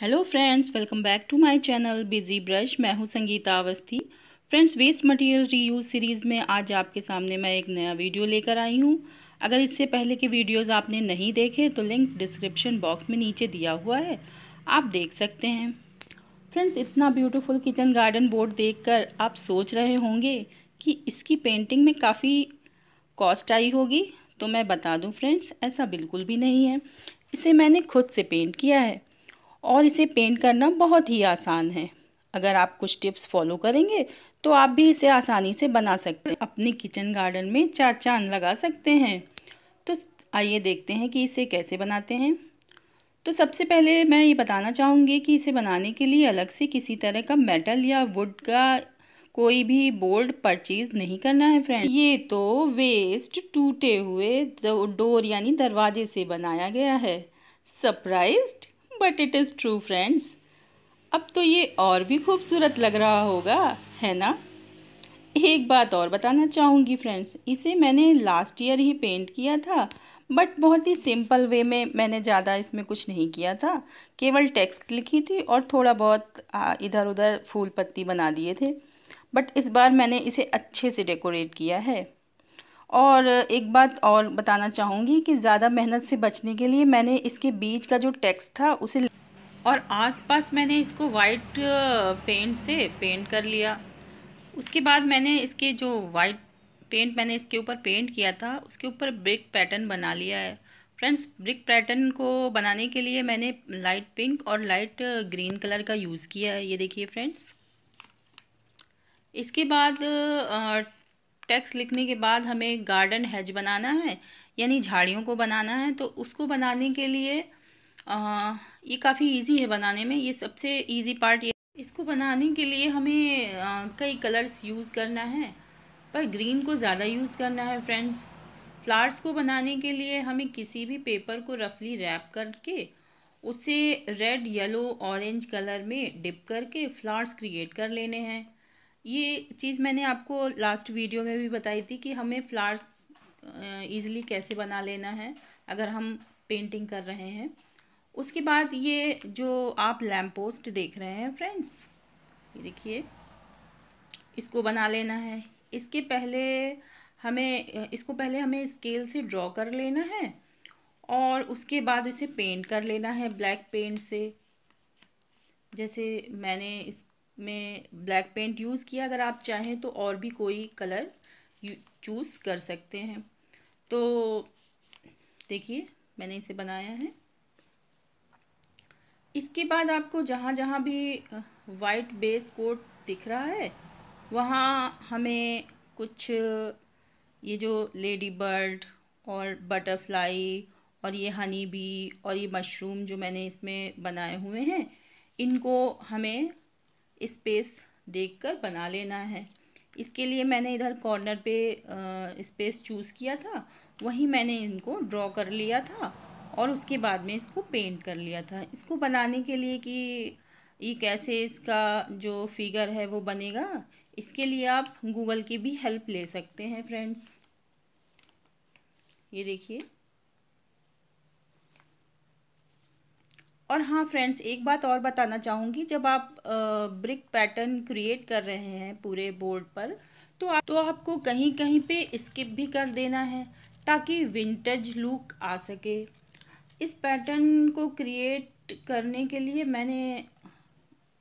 hello friends welcome back to my channel busy brush मैं हूं Sangeeta Awasthi friends waste material reuse series में आज आपके सामने मैं एक नया वीडियो लेकर आई हूं अगर इससे पहले के वीडियोस आपने नहीं देखे तो लिंक डिस्क्रिप्शन बॉक्स में नीचे दिया हुआ है आप देख सकते हैं फ्रेंड्स इतना ब्यूटिफुल किचन गार्डन बोर्ड देख आप सोच रहे होंगे कि इसकी पेंटिंग में काफ़ी कॉस्ट आई होगी तो मैं बता दूँ फ्रेंड्स ऐसा बिल्कुल भी नहीं है इसे मैंने खुद से पेंट किया है और इसे पेंट करना बहुत ही आसान है अगर आप कुछ टिप्स फॉलो करेंगे तो आप भी इसे आसानी से बना सकते हैं अपने किचन गार्डन में चार चांद लगा सकते हैं तो आइए देखते हैं कि इसे कैसे बनाते हैं तो सबसे पहले मैं ये बताना चाहूँगी कि इसे बनाने के लिए अलग से किसी तरह का मेटल या वुड का कोई भी बोर्ड परचेज नहीं करना है फ्रेंड ये तो वेस्ट टूटे हुए डोर यानी दरवाजे से बनाया गया है surprised but it is true friends अब तो ये और भी खूबसूरत लग रहा होगा है ना एक बात और बताना चाहूँगी फ्रेंड्स इसे मैंने लास्ट ईयर ही पेंट किया था बट बहुत ही सिंपल वे में मैंने ज़्यादा इसमें कुछ नहीं किया था केवल टेक्स्ट लिखी थी और थोड़ा बहुत इधर उधर फूल पत्ती बना दिए थे बट इस बार मैंने इसे अच्छे से डेकोरेट किया है और एक बात और बताना चाहूँगी कि ज़्यादा मेहनत से बचने के लिए मैंने इसके बीच का जो टेक्स्ट था उसे और आसपास मैंने इसको वाइट पेंट uh, से पेंट कर लिया उसके बाद मैंने इसके जो वाइट पेंट मैंने इसके ऊपर पेंट किया था उसके ऊपर ब्रिक पैटर्न बना लिया है फ्रेंड्स ब्रिक पैटर्न को बनाने के लिए मैंने लाइट पिंक और लाइट ग्रीन कलर का यूज़ किया है ये देखिए फ्रेंड्स इसके बाद uh, टेक्स्ट लिखने के बाद हमें गार्डन हैज बनाना है यानी झाड़ियों को बनाना है तो उसको बनाने के लिए आ, ये काफ़ी इजी है बनाने में ये सबसे इजी पार्ट ये इसको बनाने के लिए हमें आ, कई कलर्स यूज़ करना है पर ग्रीन को ज़्यादा यूज़ करना है फ्रेंड्स फ्लावर्स को बनाने के लिए हमें किसी भी पेपर को रफली रैप करके उसे रेड येलो ऑरेंज कलर में डिप करके फ्लावर्स क्रिएट कर लेने हैं ये चीज़ मैंने आपको लास्ट वीडियो में भी बताई थी कि हमें फ्लावर्स ईज़िली कैसे बना लेना है अगर हम पेंटिंग कर रहे हैं उसके बाद ये जो आप लैम्प पोस्ट देख रहे हैं फ्रेंड्स ये देखिए इसको बना लेना है इसके पहले हमें इसको पहले हमें स्केल से ड्रॉ कर लेना है और उसके बाद इसे पेंट कर लेना है ब्लैक पेंट से जैसे मैंने इस में ब्लैक पेंट यूज़ किया अगर आप चाहें तो और भी कोई कलर चूज़ कर सकते हैं तो देखिए मैंने इसे बनाया है इसके बाद आपको जहाँ जहाँ भी वाइट बेस कोट दिख रहा है वहाँ हमें कुछ ये जो लेडी बर्ड और बटरफ्लाई और ये हनी बी और ये मशरूम जो मैंने इसमें बनाए हुए हैं इनको हमें स्पेस देखकर बना लेना है इसके लिए मैंने इधर कॉर्नर पे स्पेस चूज़ किया था वहीं मैंने इनको ड्रॉ कर लिया था और उसके बाद में इसको पेंट कर लिया था इसको बनाने के लिए कि ये कैसे इसका जो फिगर है वो बनेगा इसके लिए आप गूगल की भी हेल्प ले सकते हैं फ्रेंड्स ये देखिए और हाँ फ्रेंड्स एक बात और बताना चाहूँगी जब आप ब्रिक पैटर्न क्रिएट कर रहे हैं पूरे बोर्ड पर तो आप तो आपको कहीं कहीं पे स्किप भी कर देना है ताकि विंटेज लुक आ सके इस पैटर्न को क्रिएट करने के लिए मैंने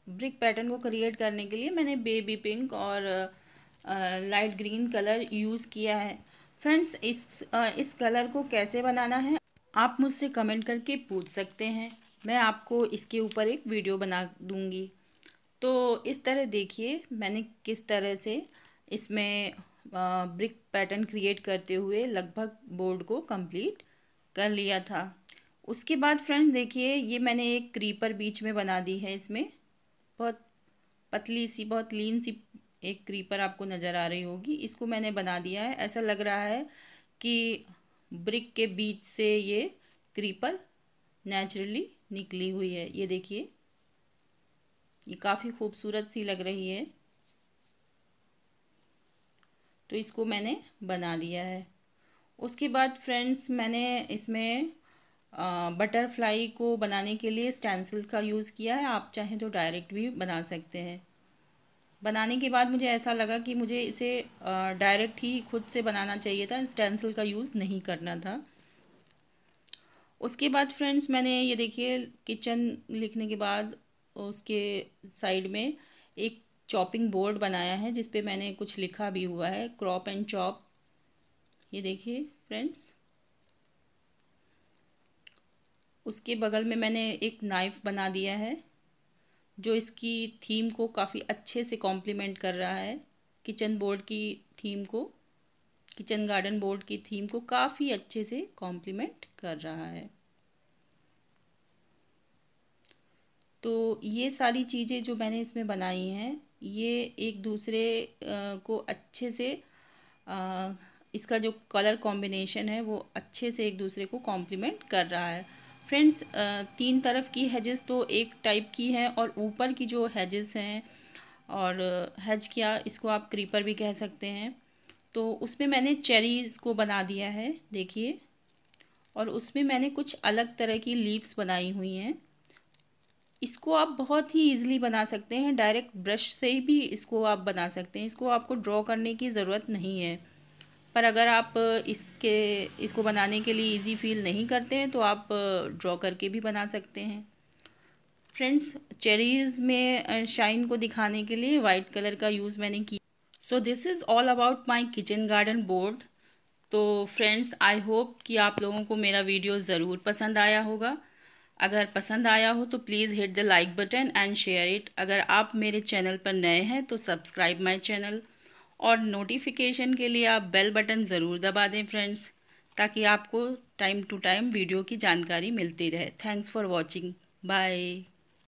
ब्रिक पैटर्न को क्रिएट करने के लिए मैंने बेबी पिंक और लाइट ग्रीन कलर यूज़ किया है फ्रेंड्स इस आ, इस कलर को कैसे बनाना है आप मुझसे कमेंट करके पूछ सकते हैं मैं आपको इसके ऊपर एक वीडियो बना दूँगी तो इस तरह देखिए मैंने किस तरह से इसमें ब्रिक पैटर्न क्रिएट करते हुए लगभग बोर्ड को कंप्लीट कर लिया था उसके बाद फ्रेंड्स देखिए ये मैंने एक क्रीपर बीच में बना दी है इसमें बहुत पतली सी बहुत लीन सी एक क्रीपर आपको नज़र आ रही होगी इसको मैंने बना दिया है ऐसा लग रहा है कि ब्रिक के बीच से ये क्रीपर नेचुरली निकली हुई है ये देखिए ये काफ़ी खूबसूरत सी लग रही है तो इसको मैंने बना लिया है उसके बाद फ्रेंड्स मैंने इसमें बटरफ्लाई को बनाने के लिए स्टैंसिल का यूज़ किया है आप चाहें तो डायरेक्ट भी बना सकते हैं बनाने के बाद मुझे ऐसा लगा कि मुझे इसे डायरेक्ट ही खुद से बनाना चाहिए था स्टैंसिल का यूज़ नहीं करना था उसके बाद फ्रेंड्स मैंने ये देखिए किचन लिखने के बाद उसके साइड में एक चॉपिंग बोर्ड बनाया है जिस पे मैंने कुछ लिखा भी हुआ है क्रॉप एंड चॉप ये देखिए फ्रेंड्स उसके बगल में मैंने एक नाइफ़ बना दिया है जो इसकी थीम को काफ़ी अच्छे से कॉम्प्लीमेंट कर रहा है किचन बोर्ड की थीम को किचन गार्डन बोर्ड की थीम को काफ़ी अच्छे से कॉम्प्लीमेंट कर रहा है तो ये सारी चीज़ें जो मैंने इसमें बनाई हैं ये एक दूसरे को अच्छे से इसका जो कलर कॉम्बिनेशन है वो अच्छे से एक दूसरे को कॉम्प्लीमेंट कर रहा है फ्रेंड्स तीन तरफ की हेजेस तो एक टाइप की हैं और ऊपर की जो हैजेस हैं और हेज क्या इसको आप क्रीपर भी कह सकते हैं तो उसमें मैंने चेरीज़ को बना दिया है देखिए और उसमें मैंने कुछ अलग तरह की लीव्स बनाई हुई हैं इसको आप बहुत ही इजीली बना सकते हैं डायरेक्ट ब्रश से भी इसको आप बना सकते हैं इसको आपको ड्रॉ करने की ज़रूरत नहीं है पर अगर आप इसके इसको बनाने के लिए इजी फील नहीं करते हैं तो आप ड्रॉ करके भी बना सकते हैं फ्रेंड्स चेरीज़ में शाइन को दिखाने के लिए वाइट कलर का यूज़ मैंने किया so this is all about my kitchen garden board तो फ्रेंड्स आई होप कि आप लोगों को मेरा वीडियो ज़रूर पसंद आया होगा अगर पसंद आया हो तो please hit the like button and share it अगर आप मेरे चैनल पर नए हैं तो सब्सक्राइब माई चैनल और नोटिफिकेशन के लिए आप बेल बटन ज़रूर दबा दें फ्रेंड्स ताकि आपको टाइम टू टाइम वीडियो की जानकारी मिलती रहे थैंक्स फॉर वॉचिंग बाय